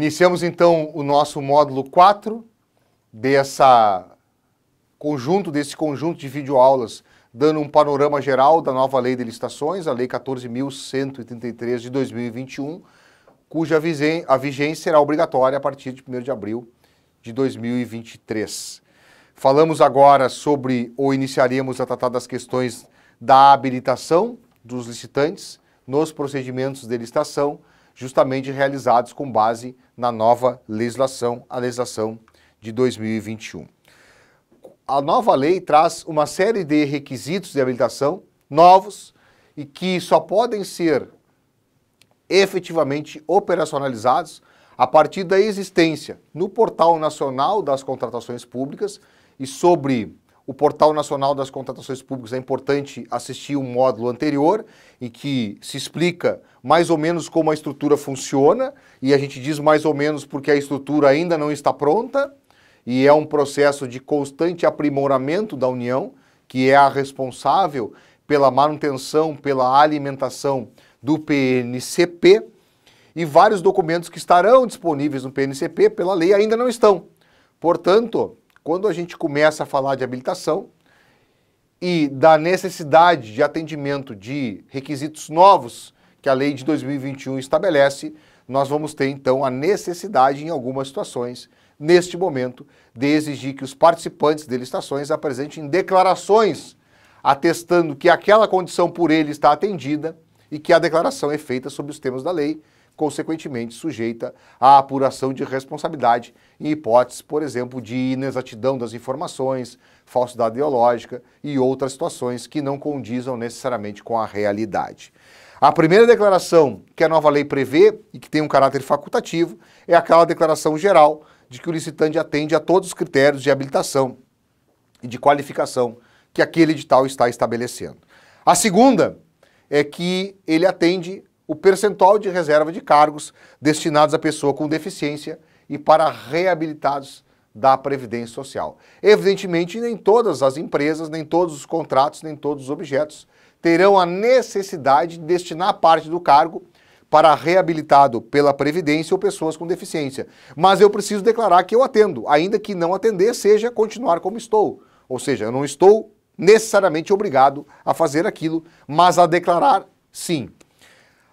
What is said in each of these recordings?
Iniciamos então o nosso módulo 4 dessa conjunto desse conjunto de videoaulas dando um panorama geral da nova lei de licitações, a lei 14133 de 2021, cuja a vigência será obrigatória a partir de 1 de abril de 2023. Falamos agora sobre ou iniciaríamos a tratar das questões da habilitação dos licitantes nos procedimentos de licitação, justamente realizados com base na nova legislação, a legislação de 2021. A nova lei traz uma série de requisitos de habilitação novos e que só podem ser efetivamente operacionalizados a partir da existência no Portal Nacional das Contratações Públicas e sobre o Portal Nacional das Contratações Públicas é importante assistir o um módulo anterior, em que se explica mais ou menos como a estrutura funciona, e a gente diz mais ou menos porque a estrutura ainda não está pronta, e é um processo de constante aprimoramento da União, que é a responsável pela manutenção, pela alimentação do PNCP, e vários documentos que estarão disponíveis no PNCP pela lei ainda não estão. Portanto, quando a gente começa a falar de habilitação e da necessidade de atendimento de requisitos novos que a lei de 2021 estabelece, nós vamos ter então a necessidade, em algumas situações, neste momento, de exigir que os participantes de licitações apresentem declarações atestando que aquela condição por ele está atendida e que a declaração é feita sob os termos da lei consequentemente sujeita à apuração de responsabilidade em hipóteses, por exemplo, de inexatidão das informações, falsidade ideológica e outras situações que não condizam necessariamente com a realidade. A primeira declaração que a nova lei prevê e que tem um caráter facultativo é aquela declaração geral de que o licitante atende a todos os critérios de habilitação e de qualificação que aquele edital está estabelecendo. A segunda é que ele atende o percentual de reserva de cargos destinados à pessoa com deficiência e para reabilitados da Previdência Social. Evidentemente, nem todas as empresas, nem todos os contratos, nem todos os objetos terão a necessidade de destinar parte do cargo para reabilitado pela Previdência ou pessoas com deficiência. Mas eu preciso declarar que eu atendo, ainda que não atender seja continuar como estou. Ou seja, eu não estou necessariamente obrigado a fazer aquilo, mas a declarar sim.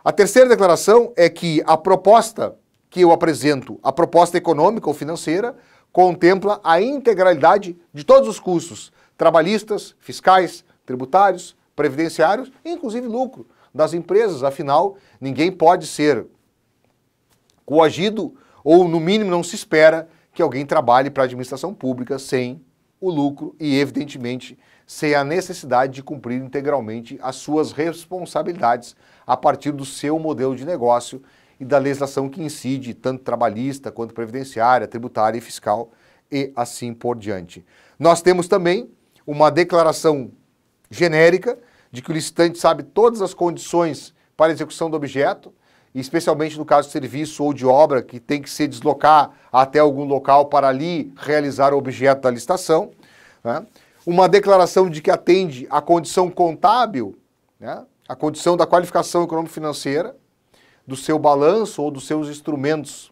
A terceira declaração é que a proposta que eu apresento, a proposta econômica ou financeira, contempla a integralidade de todos os custos trabalhistas, fiscais, tributários, previdenciários, inclusive lucro das empresas. Afinal, ninguém pode ser coagido ou, no mínimo, não se espera que alguém trabalhe para a administração pública sem o lucro e, evidentemente, sem a necessidade de cumprir integralmente as suas responsabilidades a partir do seu modelo de negócio e da legislação que incide, tanto trabalhista quanto previdenciária, tributária e fiscal, e assim por diante. Nós temos também uma declaração genérica de que o licitante sabe todas as condições para execução do objeto, especialmente no caso de serviço ou de obra, que tem que se deslocar até algum local para ali realizar o objeto da licitação. Né? uma declaração de que atende à condição contábil, né, a condição da qualificação econômico-financeira, do seu balanço ou dos seus instrumentos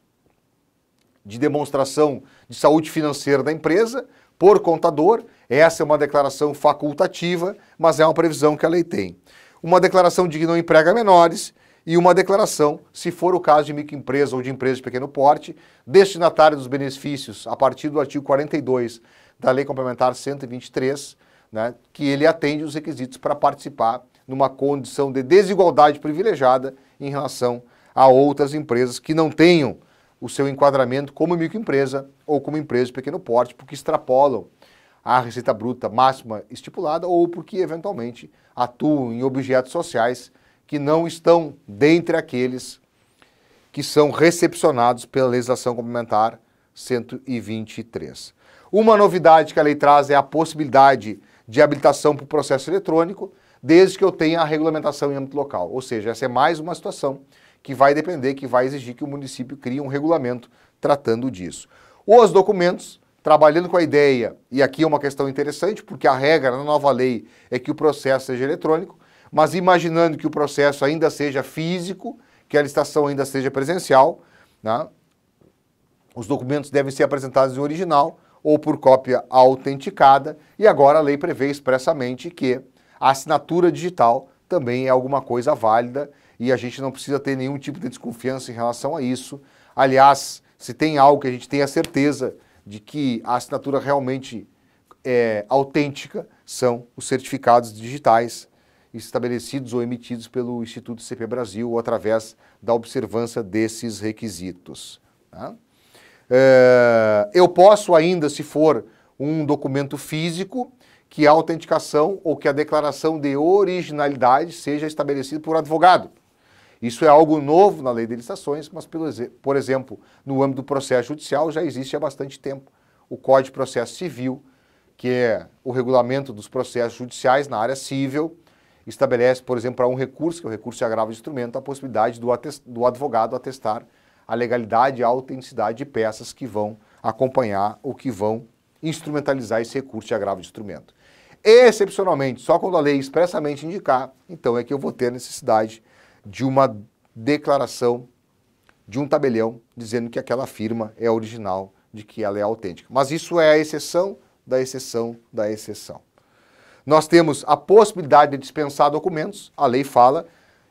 de demonstração de saúde financeira da empresa, por contador. Essa é uma declaração facultativa, mas é uma previsão que a lei tem. Uma declaração de que não emprega menores e uma declaração, se for o caso de microempresa ou de empresa de pequeno porte, destinatária dos benefícios a partir do artigo 42 da Lei Complementar 123, né, que ele atende os requisitos para participar numa condição de desigualdade privilegiada em relação a outras empresas que não tenham o seu enquadramento como microempresa ou como empresa de pequeno porte, porque extrapolam a receita bruta máxima estipulada ou porque eventualmente atuam em objetos sociais que não estão dentre aqueles que são recepcionados pela legislação complementar 123. Uma novidade que a lei traz é a possibilidade de habilitação para o processo eletrônico, desde que eu tenha a regulamentação em âmbito local. Ou seja, essa é mais uma situação que vai depender, que vai exigir que o município crie um regulamento tratando disso. Os documentos, trabalhando com a ideia, e aqui é uma questão interessante, porque a regra na nova lei é que o processo seja eletrônico, mas imaginando que o processo ainda seja físico, que a licitação ainda seja presencial, né? os documentos devem ser apresentados em original, ou por cópia autenticada, e agora a lei prevê expressamente que a assinatura digital também é alguma coisa válida e a gente não precisa ter nenhum tipo de desconfiança em relação a isso. Aliás, se tem algo que a gente tenha certeza de que a assinatura realmente é autêntica, são os certificados digitais estabelecidos ou emitidos pelo Instituto CP Brasil ou através da observância desses requisitos. Tá? É, eu posso ainda, se for um documento físico, que a autenticação ou que a declaração de originalidade seja estabelecida por advogado. Isso é algo novo na lei de licitações, mas, por exemplo, no âmbito do processo judicial já existe há bastante tempo. O Código de Processo Civil, que é o regulamento dos processos judiciais na área civil, estabelece, por exemplo, para um recurso, que é o recurso de agravo de instrumento, a possibilidade do, do advogado atestar a legalidade e a autenticidade de peças que vão acompanhar ou que vão instrumentalizar esse recurso de agravo de instrumento. Excepcionalmente, só quando a lei expressamente indicar, então é que eu vou ter necessidade de uma declaração, de um tabelião, dizendo que aquela firma é original, de que ela é autêntica. Mas isso é a exceção da exceção da exceção. Nós temos a possibilidade de dispensar documentos, a lei fala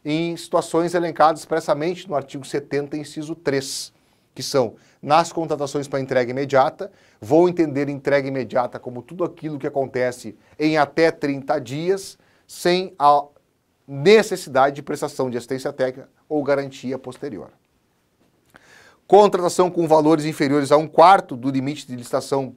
em situações elencadas expressamente no artigo 70, inciso 3, que são nas contratações para entrega imediata, vou entender entrega imediata como tudo aquilo que acontece em até 30 dias, sem a necessidade de prestação de assistência técnica ou garantia posterior. Contratação com valores inferiores a um quarto do limite de licitação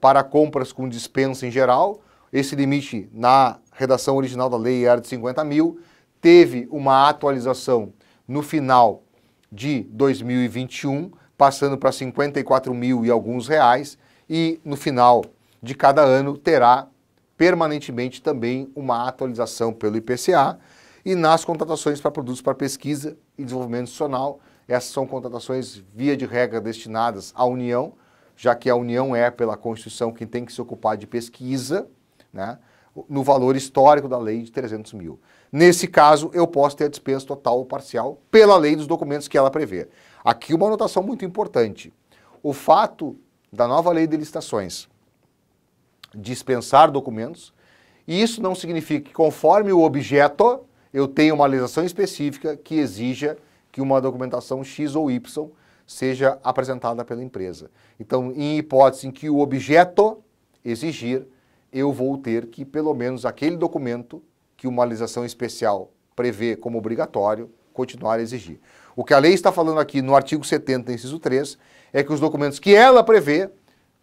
para compras com dispensa em geral. Esse limite, na redação original da lei, era de 50 mil teve uma atualização no final de 2021, passando para 54 mil e alguns reais, e no final de cada ano terá permanentemente também uma atualização pelo IPCA. E nas contratações para produtos para pesquisa e desenvolvimento institucional, essas são contratações via de regra destinadas à União, já que a União é, pela Constituição, quem tem que se ocupar de pesquisa, né, no valor histórico da lei de 300 mil. Nesse caso, eu posso ter dispensa total ou parcial pela lei dos documentos que ela prevê. Aqui uma anotação muito importante. O fato da nova lei de licitações dispensar documentos, e isso não significa que conforme o objeto, eu tenho uma legislação específica que exija que uma documentação X ou Y seja apresentada pela empresa. Então, em hipótese em que o objeto exigir, eu vou ter que, pelo menos, aquele documento que uma legislação especial prevê como obrigatório, continuar a exigir. O que a lei está falando aqui no artigo 70, inciso 3, é que os documentos que ela prevê,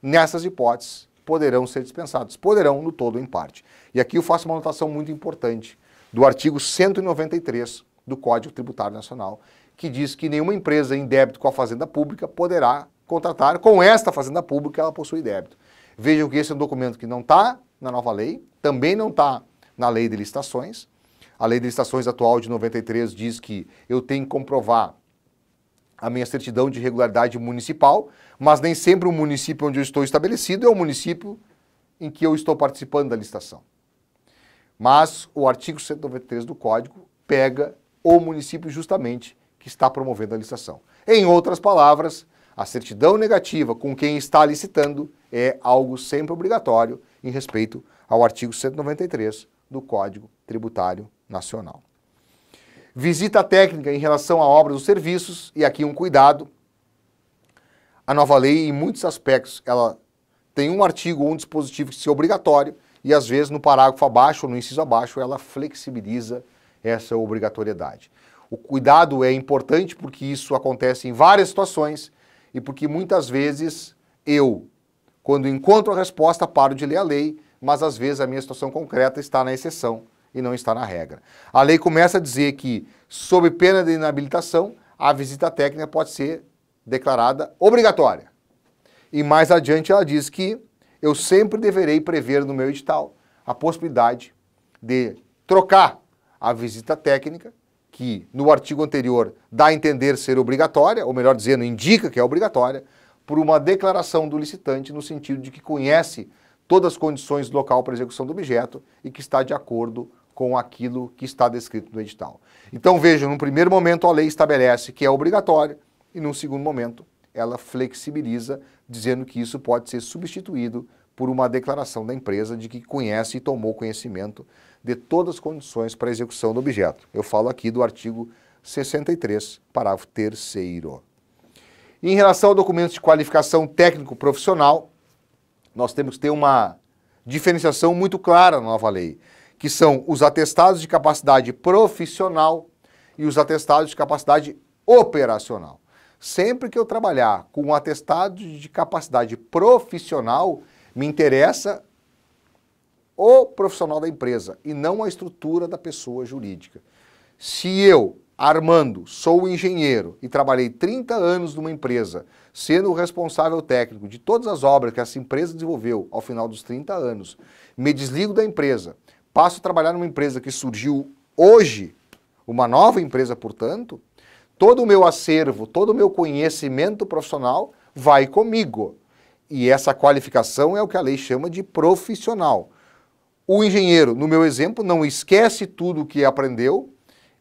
nessas hipóteses, poderão ser dispensados. Poderão, no todo ou em parte. E aqui eu faço uma anotação muito importante do artigo 193 do Código Tributário Nacional, que diz que nenhuma empresa em débito com a fazenda pública poderá contratar com esta fazenda pública que ela possui débito. Vejam que esse é um documento que não está na nova lei, também não está na lei de licitações. A lei de licitações atual de 93 diz que eu tenho que comprovar a minha certidão de regularidade municipal, mas nem sempre o município onde eu estou estabelecido é o município em que eu estou participando da licitação. Mas o artigo 193 do Código pega o município justamente que está promovendo a licitação. Em outras palavras, a certidão negativa com quem está licitando é algo sempre obrigatório em respeito ao artigo 193 do Código Tributário Nacional. Visita técnica em relação a obras ou serviços, e aqui um cuidado. A nova lei, em muitos aspectos, ela tem um artigo ou um dispositivo que se é obrigatório, e às vezes no parágrafo abaixo ou no inciso abaixo ela flexibiliza essa obrigatoriedade. O cuidado é importante porque isso acontece em várias situações e porque muitas vezes eu, quando encontro a resposta, paro de ler a lei mas às vezes a minha situação concreta está na exceção e não está na regra. A lei começa a dizer que, sob pena de inabilitação, a visita técnica pode ser declarada obrigatória. E mais adiante ela diz que eu sempre deverei prever no meu edital a possibilidade de trocar a visita técnica, que no artigo anterior dá a entender ser obrigatória, ou melhor dizendo, indica que é obrigatória, por uma declaração do licitante no sentido de que conhece todas as condições do local para execução do objeto e que está de acordo com aquilo que está descrito no edital. Então vejam, num primeiro momento a lei estabelece que é obrigatório e num segundo momento ela flexibiliza, dizendo que isso pode ser substituído por uma declaração da empresa de que conhece e tomou conhecimento de todas as condições para execução do objeto. Eu falo aqui do artigo 63, parágrafo 3 Em relação ao documento de qualificação técnico-profissional, nós temos que ter uma diferenciação muito clara na nova lei, que são os atestados de capacidade profissional e os atestados de capacidade operacional. Sempre que eu trabalhar com um atestado de capacidade profissional, me interessa o profissional da empresa e não a estrutura da pessoa jurídica. Se eu Armando, sou engenheiro e trabalhei 30 anos numa empresa, sendo o responsável técnico de todas as obras que essa empresa desenvolveu ao final dos 30 anos. Me desligo da empresa, passo a trabalhar numa empresa que surgiu hoje, uma nova empresa, portanto. Todo o meu acervo, todo o meu conhecimento profissional vai comigo. E essa qualificação é o que a lei chama de profissional. O engenheiro, no meu exemplo, não esquece tudo o que aprendeu,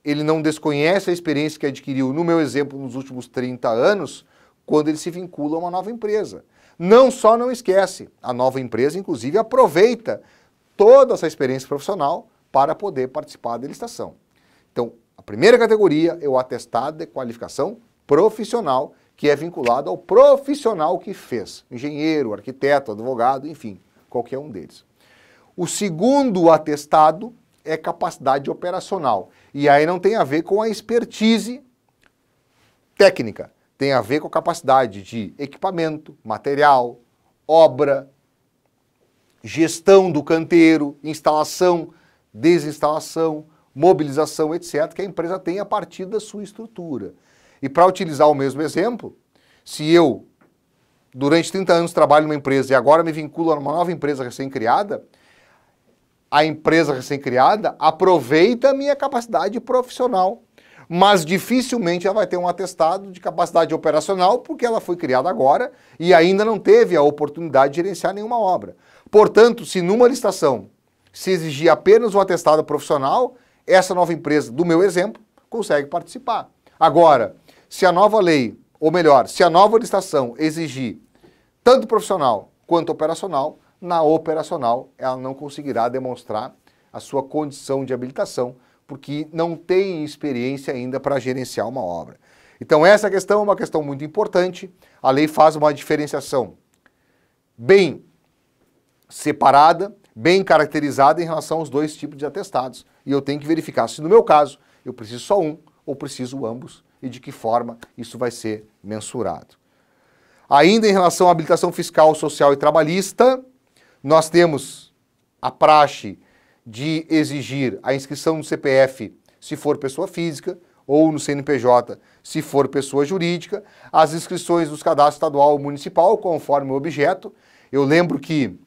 ele não desconhece a experiência que adquiriu, no meu exemplo, nos últimos 30 anos, quando ele se vincula a uma nova empresa. Não só não esquece, a nova empresa, inclusive, aproveita toda essa experiência profissional para poder participar da licitação. Então, a primeira categoria é o atestado de qualificação profissional, que é vinculado ao profissional que fez, engenheiro, arquiteto, advogado, enfim, qualquer um deles. O segundo atestado é capacidade operacional. E aí não tem a ver com a expertise técnica, tem a ver com a capacidade de equipamento, material, obra, gestão do canteiro, instalação, desinstalação, mobilização, etc., que a empresa tem a partir da sua estrutura. E para utilizar o mesmo exemplo, se eu, durante 30 anos, trabalho numa empresa e agora me vinculo a uma nova empresa recém-criada, a empresa recém-criada aproveita a minha capacidade profissional, mas dificilmente ela vai ter um atestado de capacidade operacional porque ela foi criada agora e ainda não teve a oportunidade de gerenciar nenhuma obra. Portanto, se numa licitação se exigir apenas um atestado profissional, essa nova empresa, do meu exemplo, consegue participar. Agora, se a nova lei, ou melhor, se a nova licitação exigir tanto profissional quanto operacional, na operacional ela não conseguirá demonstrar a sua condição de habilitação, porque não tem experiência ainda para gerenciar uma obra. Então, essa questão é uma questão muito importante. A lei faz uma diferenciação bem separada, bem caracterizada em relação aos dois tipos de atestados. E eu tenho que verificar se, no meu caso, eu preciso só um ou preciso ambos e de que forma isso vai ser mensurado. Ainda em relação à habilitação fiscal, social e trabalhista, nós temos a praxe de exigir a inscrição no CPF se for pessoa física ou no CNPJ se for pessoa jurídica, as inscrições dos cadastros estadual ou municipal conforme o objeto. Eu lembro que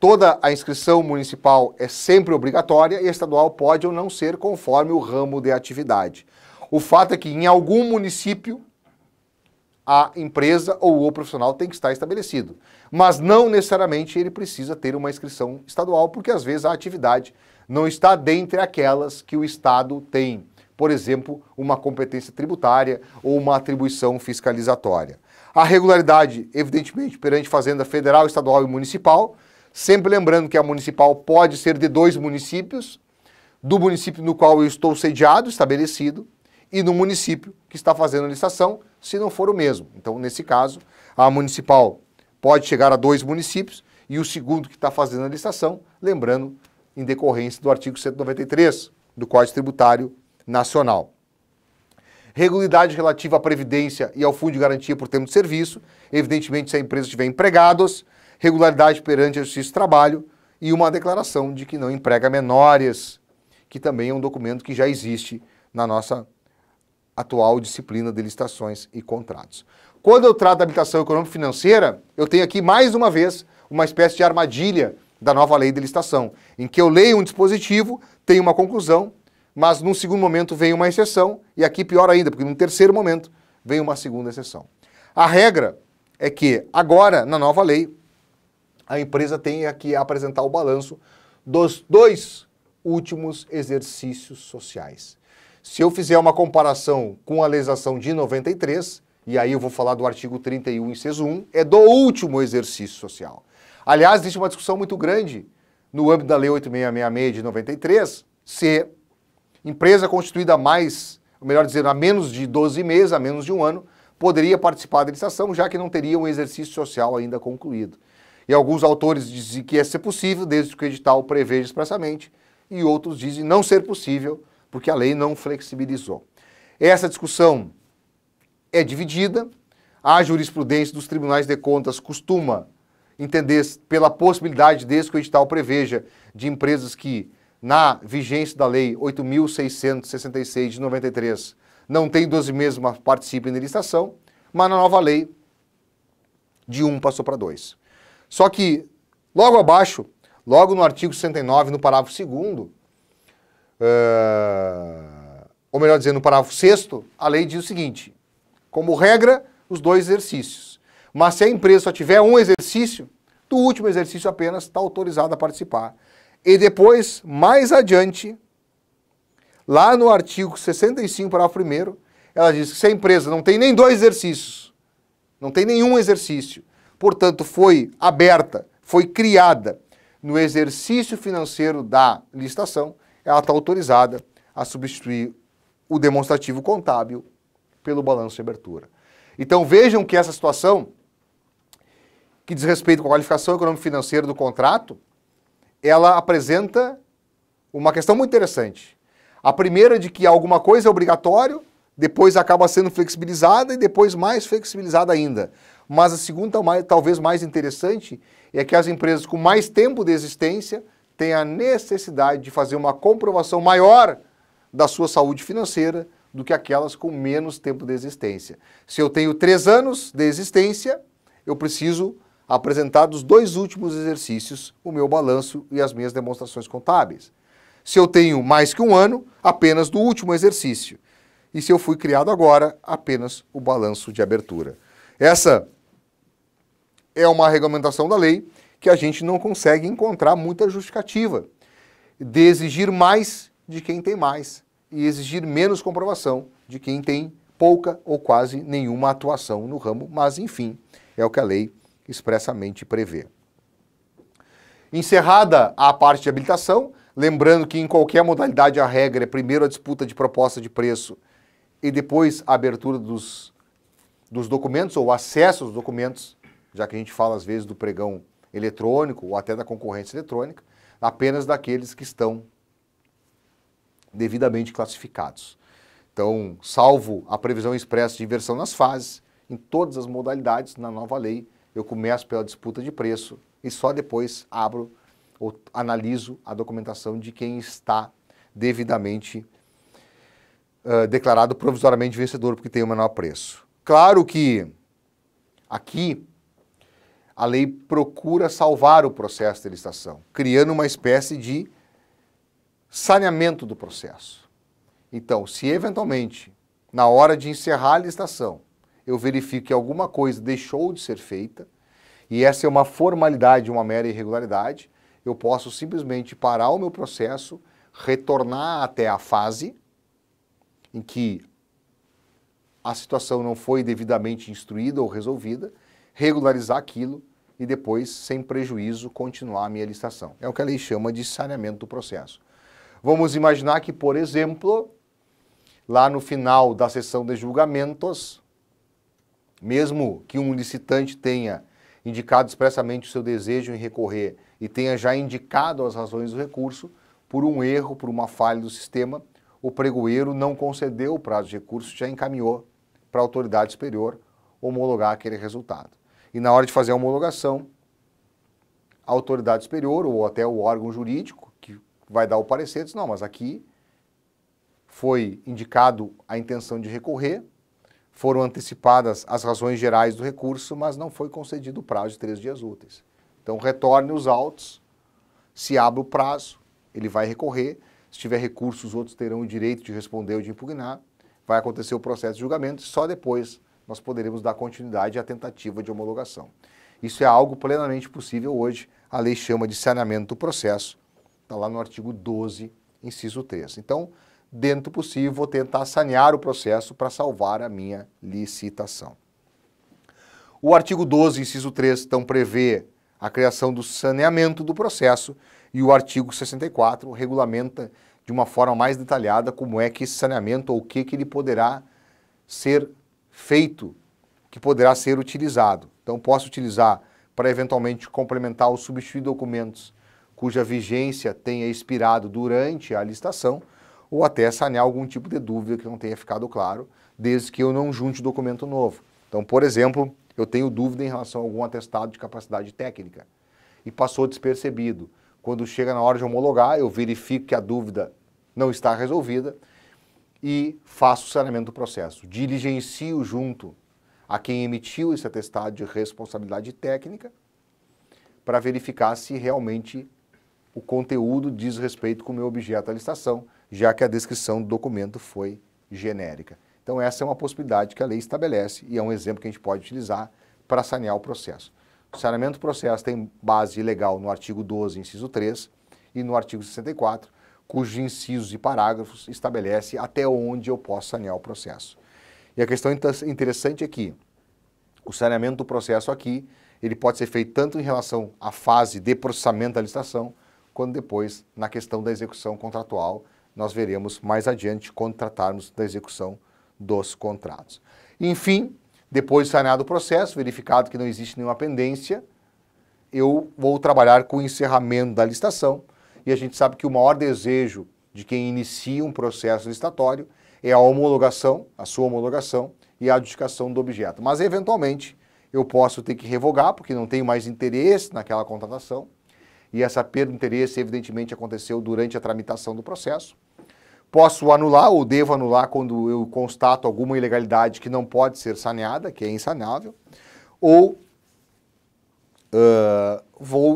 toda a inscrição municipal é sempre obrigatória e estadual pode ou não ser conforme o ramo de atividade. O fato é que em algum município a empresa ou o profissional tem que estar estabelecido. Mas não necessariamente ele precisa ter uma inscrição estadual, porque às vezes a atividade não está dentre aquelas que o Estado tem. Por exemplo, uma competência tributária ou uma atribuição fiscalizatória. A regularidade, evidentemente, perante Fazenda Federal, Estadual e Municipal. Sempre lembrando que a municipal pode ser de dois municípios, do município no qual eu estou sediado, estabelecido, e no município que está fazendo a licitação, se não for o mesmo. Então, nesse caso, a municipal pode chegar a dois municípios e o segundo que está fazendo a licitação, lembrando, em decorrência do artigo 193 do Código Tributário Nacional. Regularidade relativa à Previdência e ao Fundo de Garantia por Tempo de Serviço, evidentemente, se a empresa tiver empregados, regularidade perante a Justiça do Trabalho e uma declaração de que não emprega menores, que também é um documento que já existe na nossa atual disciplina de licitações e contratos. Quando eu trato da habitação econômico-financeira, eu tenho aqui mais uma vez uma espécie de armadilha da nova lei de licitação, em que eu leio um dispositivo, tenho uma conclusão, mas num segundo momento vem uma exceção, e aqui pior ainda, porque num terceiro momento vem uma segunda exceção. A regra é que agora, na nova lei, a empresa tem que apresentar o balanço dos dois últimos exercícios sociais. Se eu fizer uma comparação com a legislação de 93, e aí eu vou falar do artigo 31, inciso 1, é do último exercício social. Aliás, existe uma discussão muito grande no âmbito da Lei 8666 de 93, se empresa constituída mais, melhor dizer, a menos de 12 meses, a menos de um ano, poderia participar da licitação, já que não teria um exercício social ainda concluído. E alguns autores dizem que é ser possível, desde que o edital preveja expressamente e outros dizem não ser possível, porque a lei não flexibilizou. Essa discussão é dividida. A jurisprudência dos tribunais de contas costuma entender pela possibilidade, desde que o edital preveja, de empresas que, na vigência da Lei 8.666 de 93, não têm 12 meses, mas participem da licitação, mas na nova lei, de 1 um passou para 2. Só que, logo abaixo, Logo no artigo 69, no parágrafo 2, uh, eh, ou melhor dizendo, no parágrafo 6, a lei diz o seguinte: como regra, os dois exercícios. Mas se a empresa só tiver um exercício, do último exercício apenas está autorizada a participar. E depois, mais adiante, lá no artigo 65, parágrafo 1, ela diz que se a empresa não tem nem dois exercícios, não tem nenhum exercício, portanto foi aberta, foi criada no exercício financeiro da licitação, ela está autorizada a substituir o demonstrativo contábil pelo balanço de abertura. Então vejam que essa situação, que diz respeito à qualificação econômico-financeira do contrato, ela apresenta uma questão muito interessante. A primeira é de que alguma coisa é obrigatório, depois acaba sendo flexibilizada e depois mais flexibilizada ainda. Mas a segunda, talvez mais interessante, é que as empresas com mais tempo de existência têm a necessidade de fazer uma comprovação maior da sua saúde financeira do que aquelas com menos tempo de existência. Se eu tenho três anos de existência, eu preciso apresentar dos dois últimos exercícios o meu balanço e as minhas demonstrações contábeis. Se eu tenho mais que um ano, apenas do último exercício. E se eu fui criado agora, apenas o balanço de abertura. Essa é uma regulamentação da lei que a gente não consegue encontrar muita justificativa de exigir mais de quem tem mais e exigir menos comprovação de quem tem pouca ou quase nenhuma atuação no ramo, mas enfim, é o que a lei expressamente prevê. Encerrada a parte de habilitação, lembrando que em qualquer modalidade a regra é primeiro a disputa de proposta de preço e depois a abertura dos, dos documentos ou acesso aos documentos já que a gente fala às vezes do pregão eletrônico ou até da concorrência eletrônica, apenas daqueles que estão devidamente classificados. Então, salvo a previsão expressa de inversão nas fases, em todas as modalidades, na nova lei, eu começo pela disputa de preço e só depois abro ou analiso a documentação de quem está devidamente uh, declarado provisoriamente vencedor porque tem o menor preço. Claro que aqui a lei procura salvar o processo de licitação, criando uma espécie de saneamento do processo. Então, se eventualmente, na hora de encerrar a licitação, eu verifico que alguma coisa deixou de ser feita, e essa é uma formalidade, uma mera irregularidade, eu posso simplesmente parar o meu processo, retornar até a fase em que a situação não foi devidamente instruída ou resolvida regularizar aquilo e depois, sem prejuízo, continuar a minha licitação. É o que a lei chama de saneamento do processo. Vamos imaginar que, por exemplo, lá no final da sessão de julgamentos, mesmo que um licitante tenha indicado expressamente o seu desejo em recorrer e tenha já indicado as razões do recurso, por um erro, por uma falha do sistema, o pregoeiro não concedeu o prazo de recurso, já encaminhou para a autoridade superior homologar aquele resultado. E na hora de fazer a homologação, a autoridade superior ou até o órgão jurídico que vai dar o parecer diz: não, mas aqui foi indicado a intenção de recorrer, foram antecipadas as razões gerais do recurso, mas não foi concedido o prazo de três dias úteis. Então, retorne os autos, se abre o prazo, ele vai recorrer. Se tiver recurso, os outros terão o direito de responder ou de impugnar. Vai acontecer o processo de julgamento, e só depois nós poderemos dar continuidade à tentativa de homologação. Isso é algo plenamente possível hoje, a lei chama de saneamento do processo, está lá no artigo 12, inciso 3. Então, dentro do possível, vou tentar sanear o processo para salvar a minha licitação. O artigo 12, inciso 3, então prevê a criação do saneamento do processo e o artigo 64 regulamenta de uma forma mais detalhada como é que esse saneamento ou o que, que ele poderá ser feito que poderá ser utilizado. Então, posso utilizar para eventualmente complementar ou substituir documentos cuja vigência tenha expirado durante a licitação ou até sanear algum tipo de dúvida que não tenha ficado claro, desde que eu não junte documento novo. Então, por exemplo, eu tenho dúvida em relação a algum atestado de capacidade técnica e passou despercebido. Quando chega na hora de homologar, eu verifico que a dúvida não está resolvida, e faço o saneamento do processo. Diligencio junto a quem emitiu esse atestado de responsabilidade técnica para verificar se realmente o conteúdo diz respeito com o meu objeto da licitação, já que a descrição do documento foi genérica. Então essa é uma possibilidade que a lei estabelece e é um exemplo que a gente pode utilizar para sanear o processo. O saneamento do processo tem base legal no artigo 12, inciso 3 e no artigo 64 cujos incisos e parágrafos estabelece até onde eu posso sanear o processo. E a questão interessante é que o saneamento do processo aqui, ele pode ser feito tanto em relação à fase de processamento da licitação, quanto depois na questão da execução contratual, nós veremos mais adiante quando tratarmos da execução dos contratos. Enfim, depois de saneado o processo, verificado que não existe nenhuma pendência, eu vou trabalhar com o encerramento da licitação, e a gente sabe que o maior desejo de quem inicia um processo licitatório é a homologação, a sua homologação e a adjudicação do objeto. Mas, eventualmente, eu posso ter que revogar, porque não tenho mais interesse naquela contratação. E essa perda de interesse, evidentemente, aconteceu durante a tramitação do processo. Posso anular ou devo anular quando eu constato alguma ilegalidade que não pode ser saneada, que é insanável. Ou uh, vou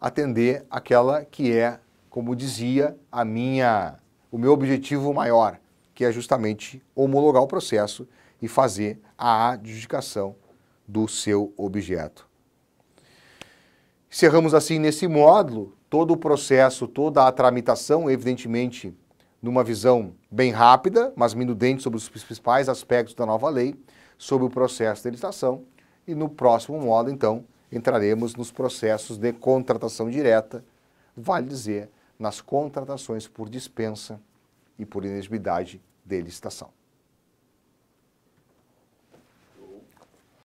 atender aquela que é, como dizia, a minha, o meu objetivo maior, que é justamente homologar o processo e fazer a adjudicação do seu objeto. Encerramos assim nesse módulo todo o processo, toda a tramitação, evidentemente numa visão bem rápida, mas minudente sobre os principais aspectos da nova lei, sobre o processo de licitação. E no próximo módulo, então, entraremos nos processos de contratação direta, vale dizer, nas contratações por dispensa e por inexigibilidade de licitação.